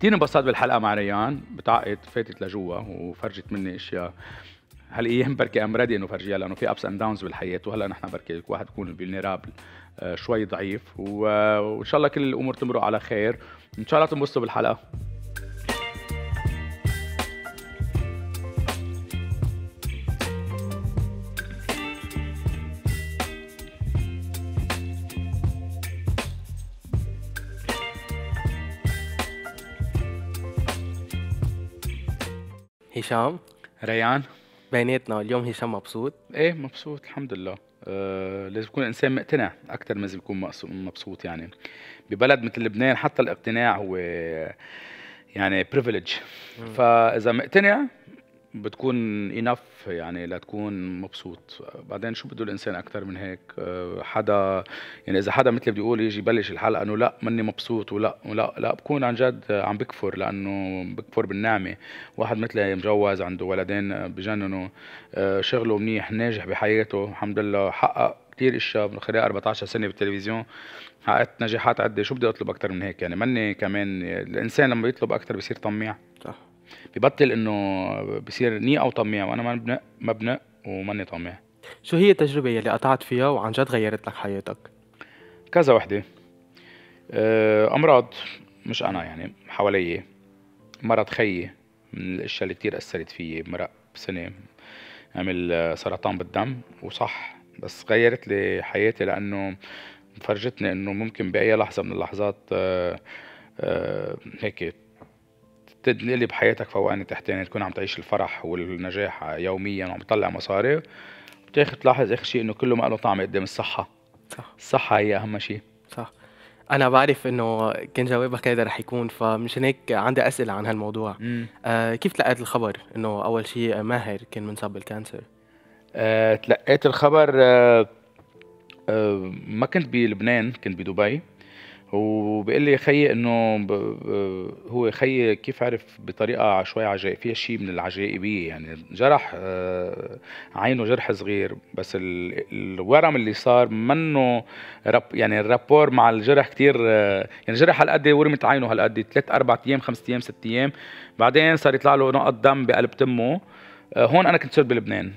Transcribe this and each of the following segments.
كثير انبسطت بالحلقه مع ريان بتعقد فاتت لجوا وفرجت مني اشياء هالايام بركي ام ريدي انه فرجيها لانه في ابس اند داونز بالحياه وهلا نحن بركي الواحد يكون فيلنرابل آه، شوي ضعيف وان شاء الله كل الامور تمرق على خير ان شاء الله تنبسطوا بالحلقه هشام ريان بيناتنا اليوم هشام مبسوط ايه مبسوط الحمد لله أه لازم يكون الانسان مقتنع اكثر ما لازم يكون مبسوط يعني ببلد مثل لبنان حتى الاقتناع هو يعني بريفليج فاذا مقتنع بتكون انف يعني لتكون مبسوط بعدين شو بده الانسان اكثر من هيك آه، حدا يعني اذا حدا مثل بدي اقول يجي يبلش الحلقه انه لا مني مبسوط ولا ولا لا بكون عن جد عم بكفر لانه بكفر بالنعمه واحد مثلي مجوز عنده ولدين بجننوا آه، شغله منيح ناجح بحياته الحمد لله حقق كثير اشياء من خلال 14 سنه بالتلفزيون حققت نجاحات عده إيه؟ شو بدي اطلب اكثر من هيك يعني ماني كمان الانسان لما يطلب اكثر بصير طميع صح ببطل انه بصير ني او طميع وانا ما بنق ما بنق وماني طميع شو هي التجربة يلي قطعت فيها وعن جد غيرت لك حياتك؟ كذا وحدة آه، أمراض مش أنا يعني حوالي مرض خيي من الأشياء اللي كتير أثرت فيي مرق بسنة عمل آه، سرطان بالدم وصح بس غيرت لي حياتي لأنه فرجتني انه ممكن باي لحظه من اللحظات آه، هيك تقلب بحياتك فوقاني تحتاني يعني تكون عم تعيش الفرح والنجاح يوميا وعم تطلع مصاري بتاخد تلاحظ اخر شيء انه كله ما له طعم قدام الصحه صح الصحه هي اهم شيء صح انا بعرف انه كان جوابك هذا رح يكون فمشان هيك عندي اسئله عن هالموضوع آه كيف تلقيت الخبر انه اول شيء ماهر كان منصاب بالكانسر آه تلقيت الخبر آه آه ما كنت بلبنان كنت بدبي وبيقول لي خيي انه هو خيي كيف عرف بطريقه شوي عجائب فيها شيء من العجائبيه يعني جرح آه، عينه جرح صغير بس الورم اللي صار منه رب يعني الرابور مع الجرح كثير آه، يعني جرح هالقد إيه؟ ورمت عينه هالقد ثلاث إيه؟ اربع ايام خمس ايام ست ايام بعدين صار يطلع له نقط دم بقلب تمه آه، هون انا كنت صرت بلبنان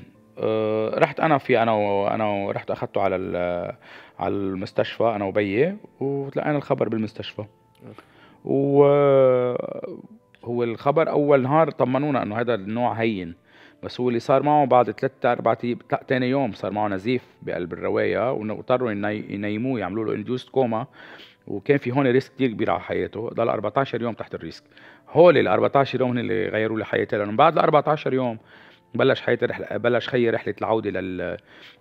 رحت انا في انا وانا رحت اخذته على على المستشفى انا وبيي وتلقينا الخبر بالمستشفى و هو الخبر اول نهار طمنونا انه هذا النوع هين بس هو اللي صار معه بعد ثلاثة أربعة أيام تاني يوم صار معه نزيف بقلب الرواية واضطروا ينيموه يعملوا له انديوست كوما وكان في هون ريسك كثير كبير على حياته ضل 14 يوم تحت الريسك هول ال 14 يوم هن اللي غيروا لي حياتي لانه بعد ال 14 يوم بلش حياتي رحلة بلش خي رحلة العودة لل...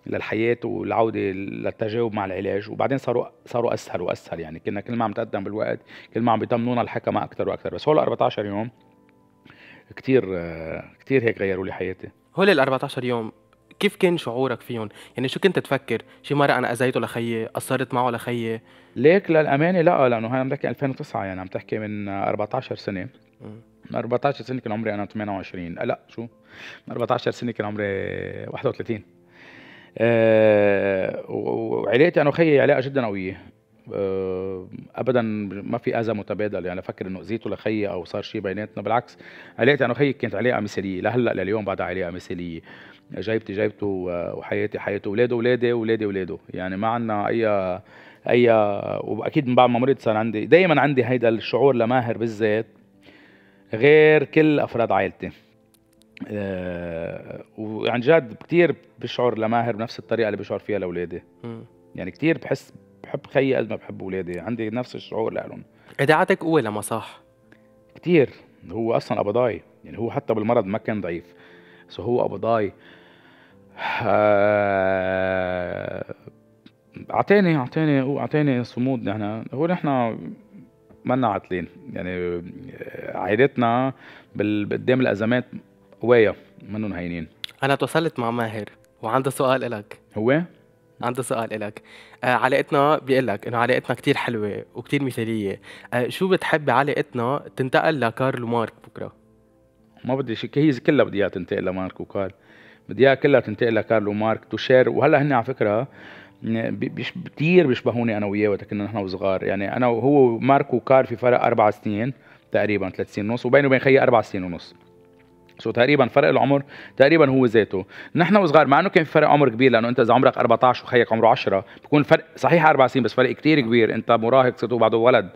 للحياة والعودة للتجاوب مع العلاج وبعدين صاروا صاروا أسهل وأسهل يعني كنا كل ما عم تقدم بالوقت كل ما عم بيطمنونا الحكمة أكثر وأكثر بس هول 14 يوم كتير كتير هيك غيروا لي حياتي هول ال 14 يوم كيف كان شعورك فيهم؟ يعني شو كنت تفكر؟ شي مرة أنا أذيته لخيي، قصرت معه لخيي؟ ليك للأمانة لا لأنه هاي عم بحكي 2009 يعني عم تحكي من 14 سنة من 14 سنه كان عمري انا 28 لا شو من 14 سنه كان عمري 31 أه وعلاقتي انا وخيي علاقه جدا قويه أه ابدا ما في اذى متبادل يعني فكر انه اذيته لخيي او صار شيء بيناتنا بالعكس علاقتي انا وخيي كانت علاقه مثاليه لهلا لليوم بعدها علاقه مثاليه جايبتي جايبته آه، وحياتي حياته اولاده اولاده اولاده اولاده يعني ما عندنا اي اي واكيد من بعد ما مرضت صار عندي دائما عندي هيدا الشعور لماهر بالذات غير كل افراد عائلتي آه، وعن جد كثير بشعر لماهر بنفس الطريقه اللي بشعر فيها لاولادي يعني كثير بحس بحب خيي قد ما بحب اولادي عندي نفس الشعور لهم ادعاتك قوه لما صح كثير هو اصلا قبضاي يعني هو حتى بالمرض ما كان ضعيف سو هو ابضاي اعطاني آه، اعطاني اعطاني صمود نحن هو نحن منا عاطلين يعني آه، عائلتنا قدام الازمات قوايه منهم هينين انا تواصلت مع ماهر وعنده سؤال لك هو عنده سؤال لك آه علاقتنا بيقول لك انه علاقتنا كتير حلوه وكتير مثاليه آه شو بتحب علاقتنا تنتقل لكارل ومارك بكره ما بدي شيء هي كلها بدي اياها تنتقل لمارك وكارل بدي اياها كلها تنتقل لكارل ومارك تشير وهلا هن على فكره كثير بيشبهوني انا وياه وقت كنا نحن وصغار يعني انا وهو ماركو كار في فرق اربع سنين تقريبا ثلاث سنين ونص وبينه وبين خيي اربع سنين ونص سو تقريبا فرق العمر تقريبا هو ذاته نحن وصغار مع انه كان في فرق عمر كبير لانه انت اذا عمرك 14 وخيك عمره 10 بكون الفرق صحيح اربع سنين بس فرق كتير كبير انت مراهق صرت بعده ولد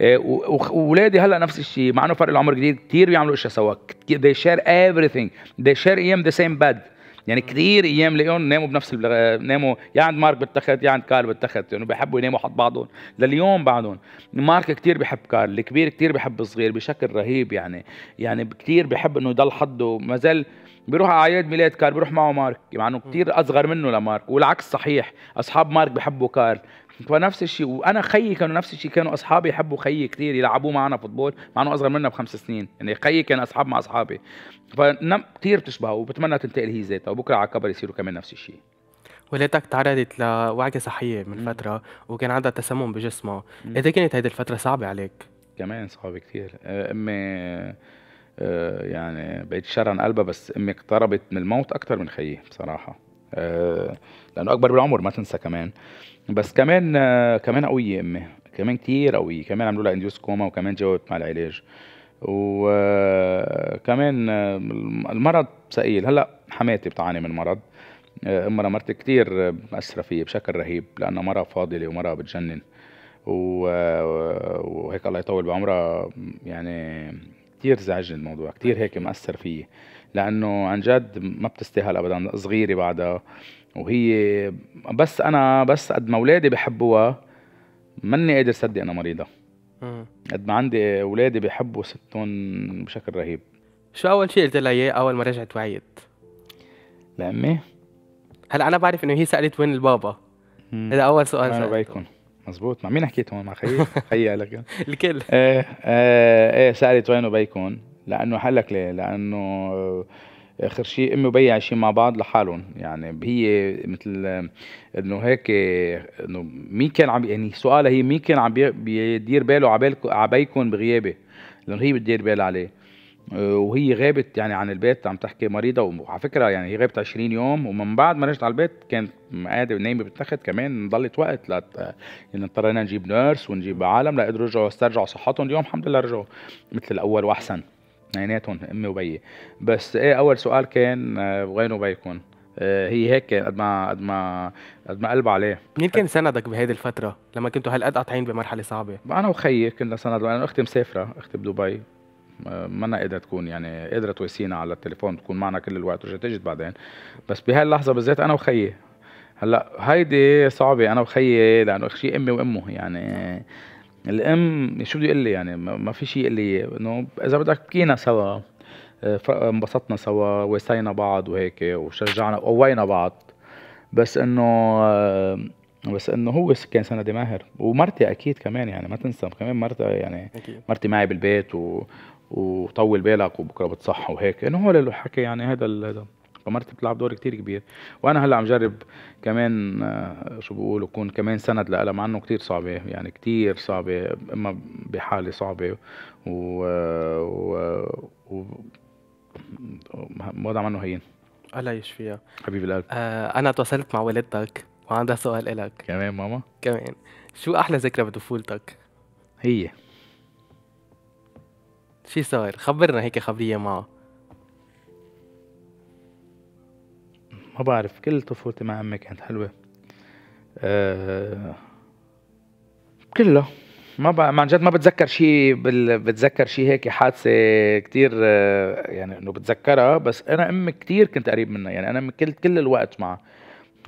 إيه، واولادي هلا نفس الشيء مع انه فرق العمر كبير كثير بيعملوا اشياء سوا they share everything they share ايام the same bed يعني كثير ايام لقيهم ناموا بنفس البلغ... ناموا يا عند مارك بالتخت يا عند كارل بالتخت يعني بيحبوا يناموا حد بعضهم لليوم بعدهم مارك كثير بحب كارل الكبير كثير بحب الصغير بشكل رهيب يعني يعني كثير بحب انه يضل حده ما زال بيروح على اعياد ميلاد كارل بيروح معه مارك مع انه كثير اصغر منه لمارك والعكس صحيح اصحاب مارك بحبوا كارل نفس الشيء وانا خيي كانوا نفس الشيء كانوا اصحابي يحبوا خيي كثير يلعبوا معنا فوتبول مع انه اصغر منا بخمس سنين يعني خيي كان اصحاب مع اصحابي فنم كثير بتشبهه وبتمنى تنتقل هي ذاتها وبكره على كبر يصيروا كمان نفس الشيء والدتك تعرضت لوعكة صحية من فترة وكان عندها تسمم بجسمها، قد كانت هيدي الفترة صعبة عليك؟ كمان صعبة كثير، أه، أمي أه، يعني بقيت شرن قلبها بس أمي اقتربت من الموت أكثر من خيي بصراحة آه، لانه اكبر بالعمر ما تنسى كمان بس كمان آه، كمان قويه امي كمان كتير قويه كمان عملوا لها انديوس كوما وكمان جاوبت مع العلاج وكمان آه، المرض ثقيل هلا حماتي بتعاني من مرض امرا مرتي كتير مأثرة فيه بشكل رهيب لأنها مرة فاضلة ومرة بتجنن وهيك الله يطول بعمرها يعني كتير زعجني الموضوع كتير هيك مأثر فيه لانه عن جد ما بتستاهل ابدا صغيره بعدها وهي بس انا بس قد ما اولادي بحبوها ماني قادر صدق انا مريضه قد ما عندي اولادي بحبوا ستهم بشكل رهيب شو اول شيء قلت لها اياه اول ما رجعت وعيت لامي هلا انا بعرف انه هي سالت وين البابا هذا اول سؤال انا بيكون مزبوط مع مين حكيت هون مع خيي خيي لك الكل ايه ايه, ايه سالت وين بيكون لانه حلك ليه لانه اخر شيء امي وبي عايشين مع بعض لحالهم يعني هي مثل انه هيك انه مين كان عم يعني سؤالها هي مين كان عم بيدير باله على بيكم بغيابي لانه هي بتدير بالها عليه آه، وهي غابت يعني عن البيت عم تحكي مريضه وعلى فكره يعني هي غابت 20 يوم ومن بعد ما رجعت على البيت كانت قاعده نايمه بالتخت كمان ضلت وقت ل يعني اضطرينا نجيب نيرس ونجيب عالم لقدروا يرجعوا استرجعوا صحتهم اليوم الحمد لله رجعوا مثل الاول واحسن اثنيناتهم امي وبي بس إيه أول سؤال كان وين آه، وبيكون آه، هي هيك قد ما قد ما قد ما قلب عليه مين كان سندك بهيدي الفترة لما كنتوا هالقد قاطعين بمرحلة صعبة؟ أنا وخيي كنا سند أنا أختي مسافرة أختي بدبي ما قادرة تكون يعني قادرة تواسينا على التليفون تكون معنا كل الوقت ورجعت اجت بعدين بس بهاللحظة بالذات أنا وخيي هلا هيدي صعبة أنا وخيي لأنه شيء أمي وأمه يعني الام شو بده يقول لي يعني ما في شيء يقول لي انه اذا بدك بكينا سوا آه، آه، انبسطنا سوا وسينا بعض وهيك وشجعنا وقوينا بعض بس انه آه، بس انه هو كان سندي ماهر ومرتي اكيد كمان يعني ما تنسى كمان مرتي يعني مرتي معي بالبيت و... وطول بالك وبكره بتصح وهيك انه هو اللي حكي يعني هذا هذا فمرتي بتلعب دور كتير كبير وانا هلا عم جرب كمان آه، شو بيقولوا كون كمان سند لها مع انه كتير صعبه يعني كتير صعبه اما بحاله صعبه و, و... وضع منه هين الله يشفيها حبيب القلب آه انا تواصلت مع والدتك وعندها سؤال إلك كمان ماما كمان شو احلى ذكرى بطفولتك هي شي صار خبرنا هيك خبريه معه ما بعرف كل طفولتي مع أمي كانت حلوة أه كله ما ما عن جد ما بتذكر شيء بال... بتذكر شيء هيك حادثه كثير آه، يعني انه بتذكرها بس انا امي كثير كنت قريب منها يعني انا كل كل الوقت معها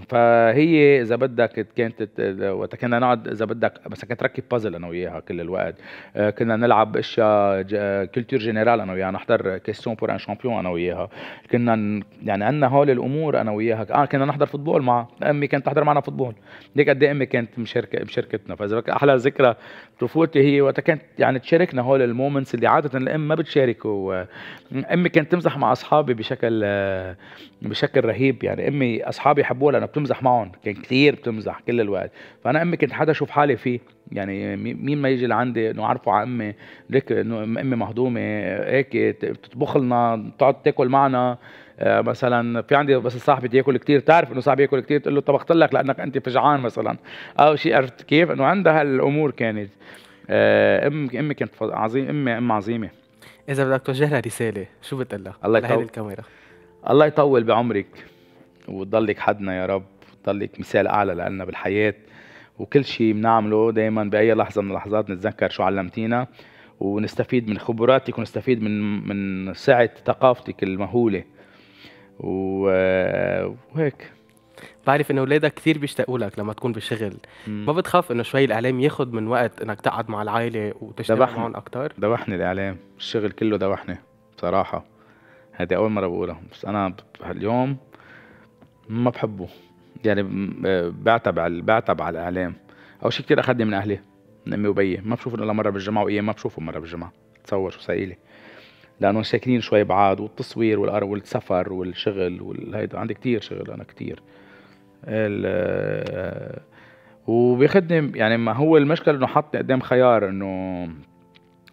فهي اذا بدك كانت وقت كنا نقعد اذا بدك بس كنت ركب بازل انا وياها كل الوقت آه، كنا نلعب اشياء كولتور جنرال آه، انا وياها نحضر كيستيون بور ان شامبيون انا وياها كنا يعني عندنا هول الامور انا وياها اه كنا نحضر فوتبول مع امي كانت تحضر معنا فوتبول ليك قد إيه امي كانت مشاركه بشركتنا فاذا احلى ذكرى طفولتي هي وقتها كانت يعني تشاركنا هول المومنتس اللي عاده الام ما بتشارك امي كانت تمزح مع اصحابي بشكل بشكل رهيب يعني امي اصحابي يحبوها لانه بتمزح معهم كان كثير بتمزح كل الوقت فانا امي كنت حدا اشوف حالي فيه يعني مين ما يجي لعندي انه عارفه على امي ليك انه امي مهضومه هيك بتطبخ لنا تقعد تاكل معنا آه، مثلا في عندي بس صاحبي بدي ياكل كثير تعرف انه صاحبي ياكل كثير تقول له طبخت لك لانك انت فجعان مثلا او شيء عرفت كيف انه عندها هالامور كانت آه، ام امي كانت عظيم امي ام عظيمه اذا بدك توجه لها رساله شو بتقول لها الله يطول الكاميرا الله يطول بعمرك وتضلك حدنا يا رب وتضلك مثال اعلى لنا بالحياه وكل شيء بنعمله دائما باي لحظه من اللحظات نتذكر شو علمتينا ونستفيد من خبراتك ونستفيد من من سعه ثقافتك المهوله وهيك بعرف انه اولادك كثير بيشتاقوا لك لما تكون بالشغل ما بتخاف انه شوي الاعلام ياخذ من وقت انك تقعد مع العائله وتشتغل معهم اكثر دوحني الاعلام الشغل كله دوحني بصراحه هذه اول مره بقولها بس انا اليوم ما بحبه يعني آه، بعتب على بعتب على الاعلام اول شيء كثير اخذني من اهلي من امي وبيي ما بشوفهم الا مره بالجمعه وايام ما بشوفهم مره بالجمعه تصور شو سائلي لانه شاكلين شوي بعاد والتصوير والسفر والشغل والهيدا عندي كتير شغل انا كتير آه، وبيخدم يعني ما هو المشكله انه حطني قدام خيار انه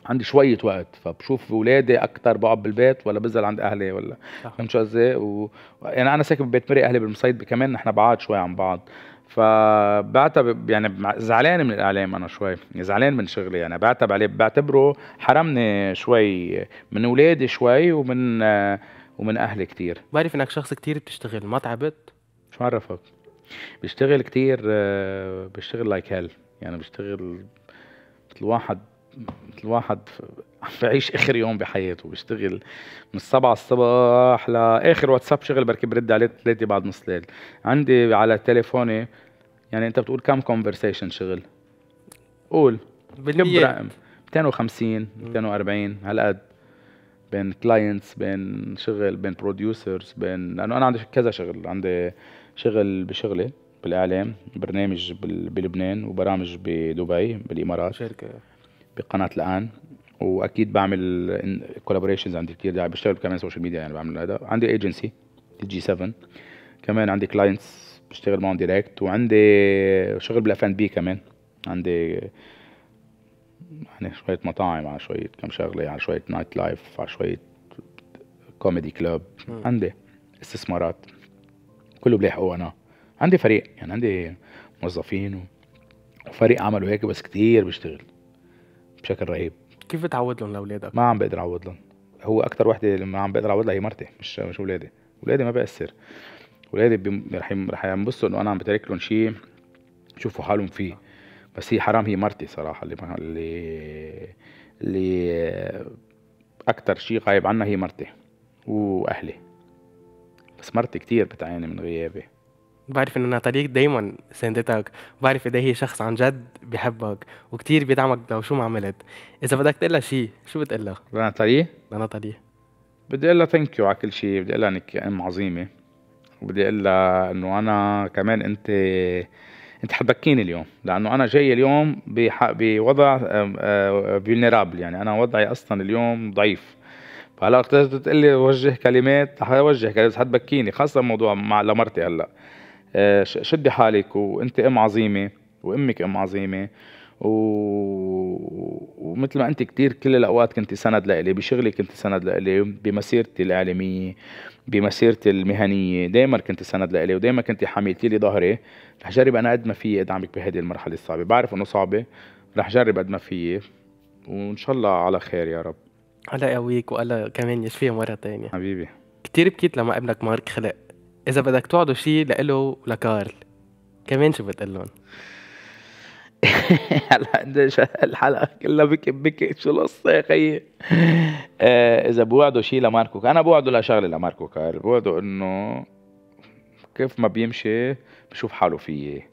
عندي شوية وقت فبشوف اولادي اكثر بقعد بالبيت ولا بنزل عند اهلي ولا فهمت شو قصدي؟ يعني انا ساكن ببيت مري اهلي بالمصيد كمان نحن بعاد شوي عن بعض فبعتب يعني زعلان من الاعلام انا شوي زعلان من شغلي انا بعتب عليه بعتبره حرمني شوي من اولادي شوي ومن ومن اهلي كتير بعرف انك شخص كتير بتشتغل ما تعبت شو عرفك بشتغل كتير آه، بشتغل لايك like هيل يعني بشتغل واحد الواحد بعيش اخر يوم بحياته بيشتغل من السبعة الصبح لاخر واتساب شغل بركي برد عليه ثلاثة بعد نص الليل عندي على تليفوني يعني انت بتقول كم كونفرسيشن شغل قول بالمية رقم 250 240 هالقد بين كلاينتس بين شغل بين بروديوسرز بين لانه انا عندي كذا شغل عندي شغل بشغلي بالاعلام برنامج بلبنان وبرامج بدبي بالامارات شركه بقناه الان واكيد بعمل كولابوريشنز عندي كثير يعني بشتغل كمان سوشيال ميديا يعني بعمل هذا عندي ايجنسي جي 7 كمان عندي كلاينتس بشتغل معهم دايركت وعندي شغل بالاف ان بي كمان عندي يعني شوية مطاعم على شوية كم شغلة على شوية نايت لايف على شوية كوميدي كلوب عندي استثمارات كله بلاحقه أنا عندي فريق يعني عندي موظفين وفريق عمله هيك بس كتير بيشتغل بشكل رهيب كيف بتعود لهم لاولادك؟ ما عم بقدر اعوض لهم هو اكثر وحده ما عم بقدر اعوض لها هي مرتي مش مش اولادي اولادي ما بأثر اولادي رح رح ينبسطوا انه انا عم بترك لهم شيء يشوفوا حالهم فيه بس هي حرام هي مرتي صراحه اللي اللي اللي اكثر شيء غايب عنها هي مرتي واهلي بس مرتي كتير بتعاني من غيابي بعرف ان ناتاليك دايما سندتك بعرف ان هي شخص عن جد بحبك وكتير بيدعمك لو شو ما عملت اذا بدك تقول لها شيء شو بتقول لها لناتالي لناتالي بدي اقول لها ثانك يو على كل شيء بدي اقول لها انك ام عظيمه وبدي اقول لها انه انا كمان انت انت حتبكيني اليوم لانه انا جاي اليوم بوضع فيلنرابل يعني انا وضعي اصلا اليوم ضعيف فهلا تقول لي وجه كلمات رح اوجه كلمات حتبكيني خاصه موضوع مع لمرتي هلا آه، شدي حالك وانت ام عظيمه وامك ام عظيمه و... ومثل ما انت كثير كل الاوقات كنت سند لإلي بشغلي كنت سند لإلي بمسيرتي الاعلاميه بمسيرتي المهنيه دائما كنت سند لإلي ودائما كنت حميتي لي ظهري رح جرب انا قد ما فيي ادعمك بهذه المرحله الصعبه بعرف انه صعبه رح جرب قد ما فيي وان شاء الله على خير يا رب الله يقويك والله كمان يشفيها مره ثانيه حبيبي كثير بكيت لما ابنك مارك خلق اذا بدك تقعدوا شيء لإله ولكارل كمان شو بتقول لهم؟ هلا الحلقه كلها بكي بكي شو القصه يا خيي آه، اذا بوعدوا شيء لماركو انا بوعده لشغله لماركو كارل بوعده انه كيف ما بيمشي بشوف حاله فيه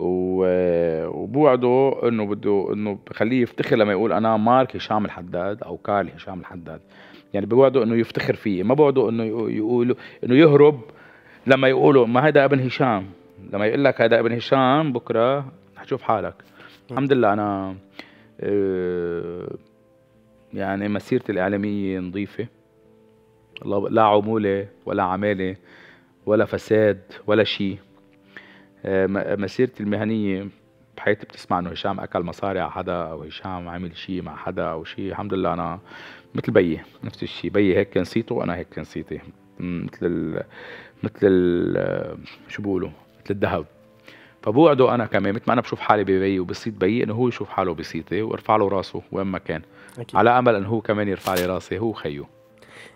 آه، وبوعده انه بده انه بخليه يفتخر لما يقول انا مارك هشام الحداد او كارل هشام الحداد يعني بوعده انه يفتخر فيه ما بوعده انه يقول انه يهرب لما يقولوا ما هذا ابن هشام لما يقول لك هذا ابن هشام بكره حتشوف حالك طيب. الحمد لله انا آه، يعني مسيرتي الاعلاميه نظيفه لا عموله ولا عماله ولا فساد ولا شيء آه، مسيرتي المهنيه بحياتي بتسمع انه هشام اكل مصاري على حدا او هشام عمل شيء مع حدا او شيء الحمد لله انا مثل بيي نفس الشيء بيي هيك نسيته وانا هيك نسيته مثل مثل شو بيقولوا مثل الذهب فبوعده انا كمان مثل ما انا بشوف حالي ببي وبصيت بي انه هو يشوف حاله بصيتي إيه، وارفع له راسه وين ما كان أكيد. على امل انه هو كمان يرفع لي راسي هو خيو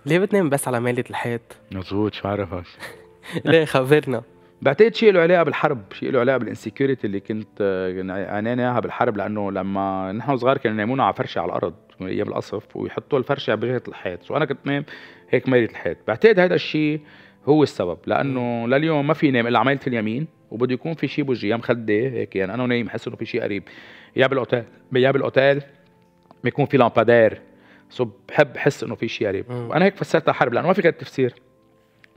ليه بتنام بس على مالة الحيط؟ مزبوط شو عرفك؟ ليه خبرنا بعتقد شيء له علاقه بالحرب، شيء له علاقه بالانسكيورتي اللي كنت يعني عانينا اياها بالحرب لانه لما نحن صغار كانوا ينامونا على فرشه على الارض ايام القصف ويحطوا الفرشه بجهه الحيط، سو انا كنت نام هيك ميلة الحيط، بعتقد هذا الشيء هو السبب لانه لليوم ما في نام الا عملت اليمين وبده يكون في شيء بوجهي يا مخده هيك يعني انا نايم حس انه في شيء قريب يا بالاوتيل يا بالاوتيل بيكون في لامبادير سو بحب احس انه في شيء قريب وانا هيك فسرتها حرب لانه ما في غير تفسير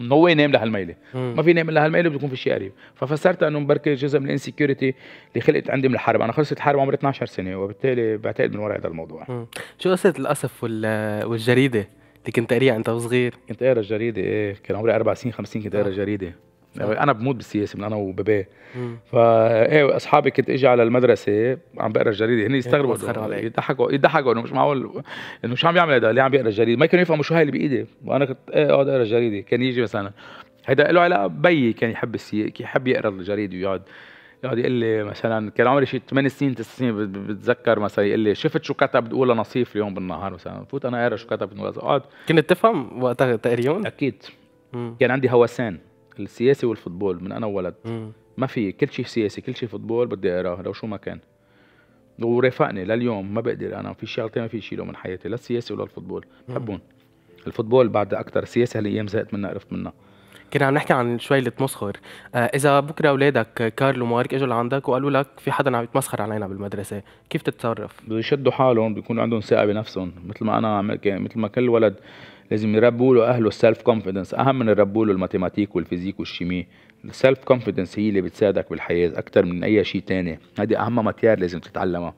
انه هو نام لهالميله ما في ينام لهالميله بده يكون في شيء قريب ففسرتها انه بركي جزء من الانسكيورتي اللي خلقت عندي من الحرب انا خلصت الحرب عمري 12 سنه وبالتالي بعتقد من وراء هذا الموضوع مم. شو قصه الاسف والجريده اللي كنت قاريها انت وصغير كنت اقرا الجريده ايه كان عمري اربع سنين خمس سنين كنت اقرا الجريده آه. آه. يعني انا بموت بالسياسه من انا وباباه فا ايه اصحابي كنت اجي على المدرسه عم بقرا الجريده هن إيه، يستغربوا يضحكوا يضحكوا انه مش معقول انه شو عم يعمل هذا ليه عم بيقرا الجريده ما كانوا يفهموا شو هاي اللي بايدي وانا كنت ايه اقعد آه، اقرا الجريده كان يجي مثلا هيدا له علاقه بيي كان يحب السياسه يحب يقرا الجريده ويقعد يقعد يقول لي مثلا كان عمري شي 8 سنين 9 سنين بتذكر مثلا يقول لي شفت شو كتب تقول نصيف اليوم بالنهار مثلا فوت انا اقرا شو كتب اقعد كنت تفهم وقتها تقريون؟ اكيد مم. كان عندي هوسان السياسي والفوتبول من انا وولد ما في كل شيء سياسي كل شيء فوتبول بدي اقراه لو شو ما كان ورافقني لليوم ما بقدر انا في شغلتين ما في شيء من حياتي لا السياسي ولا الفوتبول بحبهم الفوتبول بعد اكثر سياسه هالايام زهقت منها عرفت منها كنا عم نحكي عن شوي التمسخر آه، اذا بكره اولادك كارل ومارك اجوا لعندك وقالوا لك في حدا عم يتمسخر علينا بالمدرسه كيف تتصرف بده يشدوا حالهم بيكون عندهم ثقه بنفسهم مثل ما انا عم مثل ما كل ولد لازم يربوا له اهله السيلف كونفيدنس اهم من يربوا له الماتيماتيك والفيزيك والشيمي السيلف كونفيدنس هي اللي بتساعدك بالحياه اكثر من اي شيء ثاني هذه اهم متيار لازم تتعلمها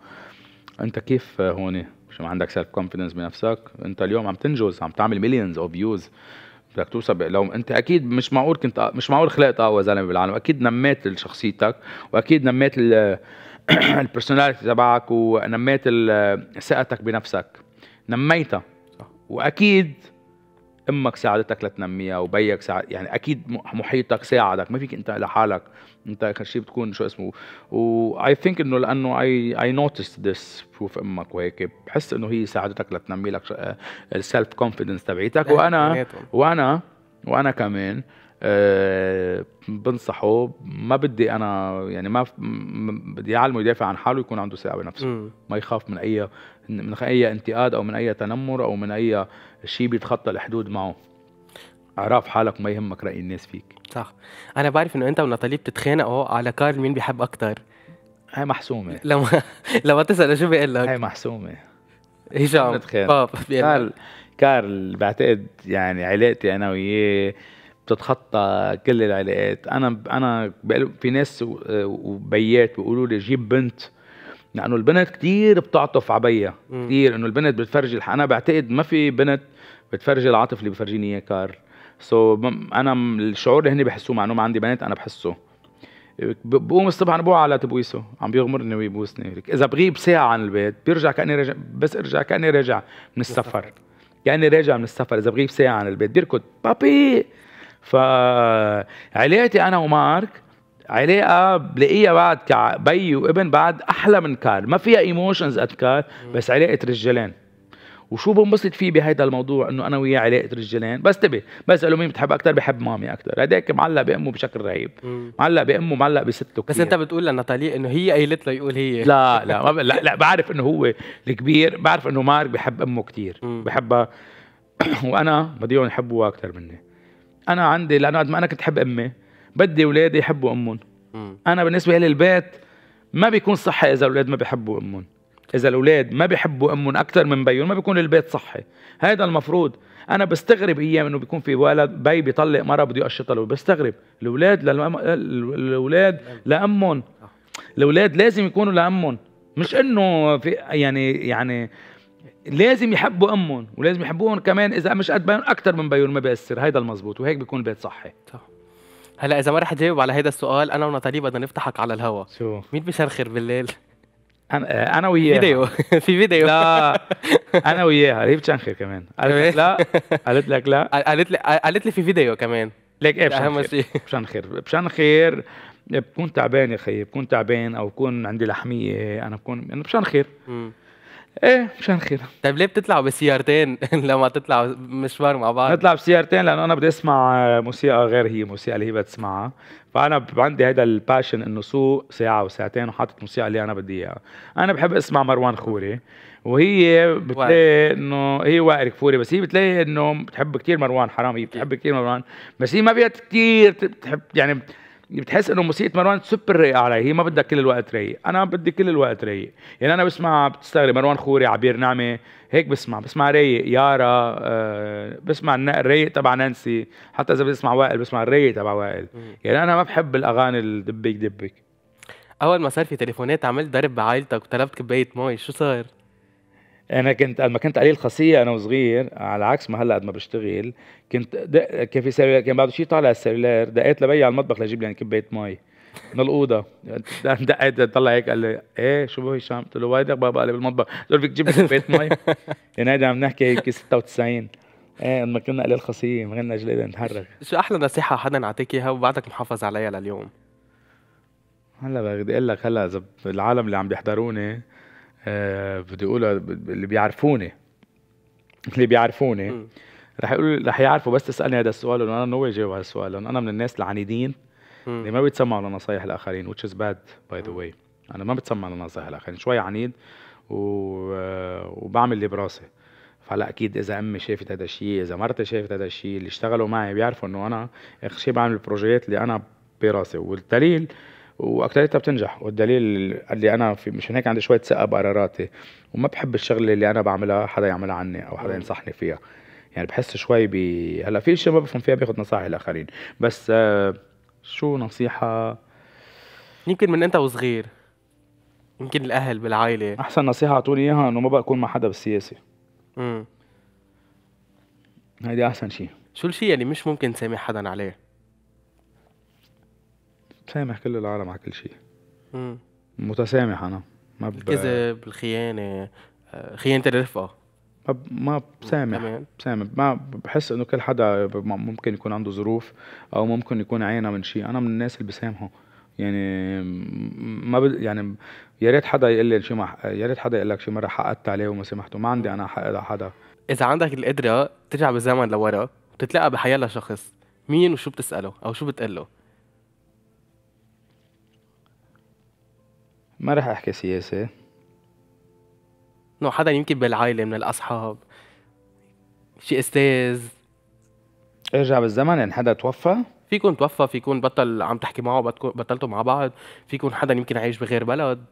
انت كيف هون ما عندك سيلف كونفيدنس بنفسك انت اليوم عم تنجز عم تعمل مليونز اوف فيوز بدك توصل بقلوم انت اكيد مش معقول كنت مش معقول خلقت اقوى زلمه بالعالم اكيد نميت شخصيتك واكيد نميت البرسوناليتي تبعك ونميت ثقتك بنفسك نميتها واكيد امك ساعدتك لتنميها وبيك ساعد يعني اكيد محيطك ساعدك ما فيك انت لحالك انت اخر شيء بتكون شو اسمه واي ثينك انه لانه اي اي نوتست ذس بروف امك وهيك بحس انه هي ساعدتك لتنمي لك آه، السيلف كونفيدنس تبعيتك وانا وانا وانا كمان آه، بنصحه ما بدي انا يعني ما بدي اعلمه يدافع عن حاله يكون عنده ثقه بنفسه ما يخاف من اي من اي انتقاد او من اي تنمر او من اي شيء بيتخطى الحدود معه اعرف حالك ما يهمك راي الناس فيك صح انا بعرف انه انت وناتالي بتتخانقوا على كارل مين بيحب اكثر هاي محسومه لما لما تساله شو بيقول لك هاي محسومه هشام إيه بنتخانق كارل كارل بعتقد يعني علاقتي انا وياه بتتخطى كل العلاقات انا انا في ناس وبيات بيقولوا لي جيب بنت لانه البنت كثير بتعطف على بيها كثير انه البنت بتفرجي انا بعتقد ما في بنت بتفرجي العاطف اللي بفرجيني اياه كار سو so, انا الشعور اللي هن بحسوه مع انه ما عندي بنات انا بحسه بقوم الصبح انا على تبويسه عم بيغمرني ويبوسني اذا بغيب ساعه عن البيت بيرجع كاني راجع بس ارجع كاني راجع من السفر كاني راجع من السفر اذا بغيب ساعه عن البيت بيركض بابي فعلاقتي انا ومارك علاقه بلاقيها بعد كبي وابن بعد احلى من كار ما فيها ايموشنز قد كار بس علاقه رجالين وشو بنبسط فيه بهيدا الموضوع انه انا وياه علاقه رجالين بس تبي بس مين بتحب اكثر بحب مامي اكثر هداك معلق بامه بشكل رهيب معلق بامه معلق بسته بس انت بتقول لنطالي انه هي قايلت له يقول هي لا لا ما ب... لا, لا بعرف انه هو الكبير بعرف انه مارك بحب امه كثير بحبها وانا بديهم يحبوها اكثر مني انا عندي لانه قد ما انا كنت احب امي بدي اولادي يحبوا امهم انا بالنسبه لي البيت ما بيكون صحي اذا الاولاد ما بيحبوا امهم اذا الاولاد ما بيحبوا امهم اكثر من بيهم ما بيكون البيت صحي هذا المفروض انا بستغرب ايام انه بيكون في ولد بي بيطلق مره بده يقشطها له بستغرب الاولاد للأم... الاولاد لامهم آه. الاولاد لازم يكونوا لامهم مش انه في يعني يعني لازم يحبوا امهم ولازم يحبوهم كمان اذا مش قد بيون اكثر من بيون ما بيأثر هيدا المزبوط وهيك بيكون البيت صحي صح هلا اذا ما رح تجاوب على هيدا السؤال انا ونطالي بدنا نفتحك على الهوا شو مين بيشرخر بالليل انا آه، انا وياها فيديو في فيديو لا انا وياها هي بتشنخر كمان قالت لك لا قالت لك لا قالت لي قالت لي في فيديو كمان ليك ايه اهم شيء بشنخر بشنخر بكون تعبان يا خيي بكون تعبان او بكون عندي لحميه انا بكون انا بشنخر ايه مشان خير طيب ليه بتطلعوا بسيارتين لما تطلعوا مشوار مع بعض؟ نطلع بسيارتين لانه انا بدي اسمع موسيقى غير هي الموسيقى اللي هي بتسمعها، فانا عندي هيدا الباشن انه سوق ساعه وساعتين وحاطط موسيقى اللي انا بدي اياها، انا بحب اسمع مروان خوري وهي بتلاقي انه هي وائل كفوري بس هي بتلاقي انه بتحب كثير مروان حرام هي بتحب كثير مروان بس هي ما بدها كثير بتحب يعني بتحس انه موسيقى مروان سوبر رايقه علي هي ما بدها كل الوقت رايق انا بدي كل الوقت رايق يعني انا بسمع بتستغرب مروان خوري عبير نعمه هيك بسمع بسمع رايق يارا أه بسمع الرايق تبع نانسي حتى اذا بدي اسمع وائل بسمع الرايق تبع وائل يعني انا ما بحب الاغاني الدبك دبك اول ما صار في تليفونات عملت ضرب بعائلتك وطلبت كبايه مي شو صار انا كنت قد ما كنت قليل خصيه انا وصغير على عكس ما هلا قد ما بشتغل كنت دق... كان في سلولار كان بعده شيء طالع السلولار دقيت لبي على المطبخ ليجيب لي يعني كبايه مي من الاوضه دقيت طلع هيك قال لي ايه شو بو هشام؟ قلت له وايدك بابا لي بالمطبخ قلت له بدك تجيب لي كبايه مي يعني هيدا عم نحكي هيك 96 ايه ما كنا قليل خاصيه ما كنا جليدة نتحرك شو احلى نصيحه حدا اعطيك اياها وبعدك محافظ عليها لليوم؟ هلا بدي اقول لك هلا اذا العالم اللي عم بيحضروني آه، بدي اقولها اللي بيعرفوني اللي بيعرفوني رح يقولوا رح يعرفوا بس تسالني هذا السؤال لانه انا نوي جاوب على السؤال لانه انا من الناس العنيدين اللي ما بيتسمعوا لنصايح الاخرين which is bad by the way انا ما بتسمع لنصايح الاخرين شوي عنيد و... آه، وبعمل اللي براسي فهلا اكيد اذا امي شافت هذا الشيء اذا مرتي شافت هذا الشيء اللي اشتغلوا معي بيعرفوا انه انا اخر شيء بعمل البروجيات اللي انا براسي والدليل واكثريتها بتنجح والدليل اللي انا في مشان هيك عندي شويه ثقه بقراراتي وما بحب الشغله اللي انا بعملها حدا يعملها عني او حدا ينصحني فيها يعني بحس شوي ب هلا في اشياء ما بفهم فيها باخذ نصائح الاخرين بس آه شو نصيحه يمكن من انت وصغير يمكن الاهل بالعائله احسن نصيحه اعطوني اياها انه ما بقى اكون مع حدا بالسياسه امم هيدي احسن شيء شو الشيء اللي مش ممكن تسامح حدا عليه سامح كل العالم على كل شيء متسامح انا ما ب... الكذب الخيانه آه، خيانه الرفقه ما ب... ما بسامح بسامح ما بحس انه كل حدا ممكن يكون عنده ظروف او ممكن يكون عينا من شيء انا من الناس اللي بسامحه يعني ما ب... يعني يا ريت حدا يقول لي ما مح... يا ريت حدا يقول لك شيء مره حقدت عليه وما سامحته ما عندي انا حق حدا اذا عندك القدره ترجع بالزمن لورا وتتلاقى بحياه لشخص مين وشو بتساله او شو بتقله ما رح احكي سياسه نو حدا يمكن بالعائله من الاصحاب شي استاذ ارجع بالزمن ان يعني حدا توفى فيكون توفى فيكون بطل عم تحكي معه بطلتوا مع بعض فيكون حدا يمكن عايش بغير بلد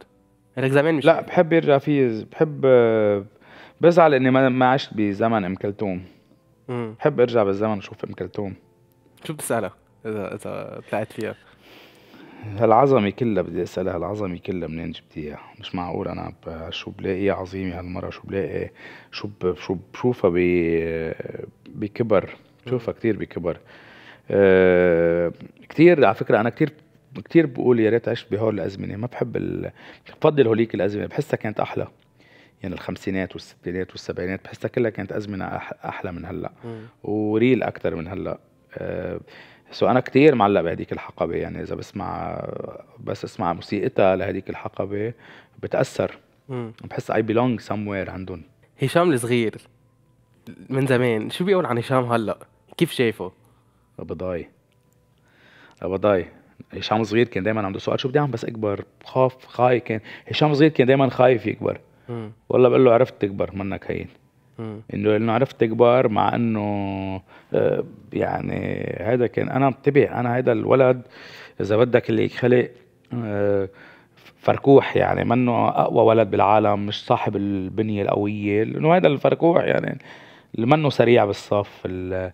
لك زمان مش لا بحب يرجع فيه بحب آه، بزعل اني ما ما عشت بزمن ام كلثوم بحب ارجع بالزمن اشوف ام كلثوم شو بتسالها اذا اذا طلعت فيها هالعظمة كلها بدي اسألها هالعظمة كلها منين جبتيها مش معقول انا شو بلاقي عظيمة هالمرة شو بلاقي شو شو بشوفها ب... بكبر بشوفها كتير بكبر كثير آه، كتير على فكرة انا كتير كتير بقول يا ريت عشت بهول الازمنة ما بحب ال... بفضل هوليك الازمنة بحسها كانت احلى يعني الخمسينات والستينات والسبعينات بحسها كلها كانت ازمنة احلى من هلا وريل اكثر من هلا أه... سو انا كتير معلق بهديك الحقبه يعني اذا بسمع بس اسمع موسيقتها لهديك الحقبه بتاثر مم. بحس اي بيلونج سموير عندهم هشام الصغير من زمان شو بيقول عن هشام هلا كيف شايفه ابضاي ابضاي هشام صغير كان دائما عنده سؤال شو بدي اعمل بس اكبر خاف خايف كان هشام صغير كان دائما خايف يكبر والله بقول له عرفت تكبر منك هين انه انه عرفت كبار مع انه آه، يعني هذا كان انا انتبه انا هذا الولد اذا بدك اللي خلق آه، فركوح يعني منه اقوى ولد بالعالم مش صاحب البنيه القويه لانه هذا الفركوح يعني اللي منه سريع بالصف اللي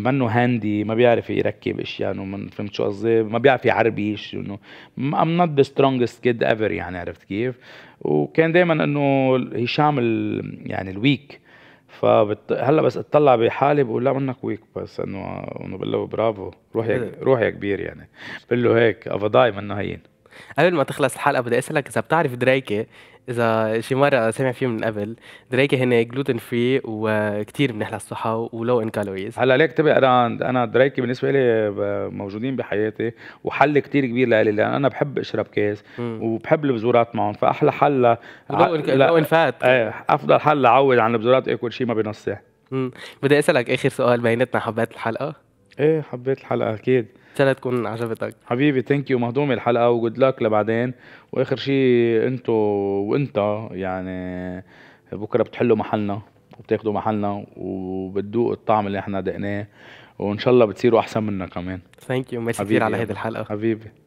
منه هاندي ما بيعرف يركب اشياء يعني من فهمت شو قصدي ما بيعرف يعربش انه ام نوت ذا سترونجست كيد ايفر يعني عرفت كيف وكان دائما انه هشام يعني الويك فبت... هلا بس اتطلع بحالي بقول لا منك ويك بس انه انه بقول له برافو روح يا إيه. روح يا كبير يعني بقول له هيك افضاي منه هين قبل ما تخلص الحلقه بدي اسالك اذا بتعرف درايكه اذا شي مره سمع فيه من قبل درايكه هن جلوتين فري وكثير منيح للصحه ولو ان كالوريز هلا ليك تبع انا انا درايكه بالنسبه لي موجودين بحياتي وحل كثير كبير لإلي لان انا بحب اشرب كاس وبحب البذورات معهم فاحلى حل لو لو ان فات ايه افضل حل اعود عن البذورات اكل إيه، شيء ما بنصح بدي اسالك اخر سؤال بيناتنا حبيت الحلقه؟ ايه حبيت الحلقه اكيد ان شاء الله تكون عجبتك حبيبي ثانك يو مهضوم الحلقه وجود لك لبعدين واخر شيء انتو وانت يعني بكره بتحلوا محلنا وبتاخذوا محلنا وبتذوقوا الطعم اللي احنا دقناه وان شاء الله بتصيروا احسن منا كمان ثانك يو ميرسي كثير على هذه الحلقه حبيبي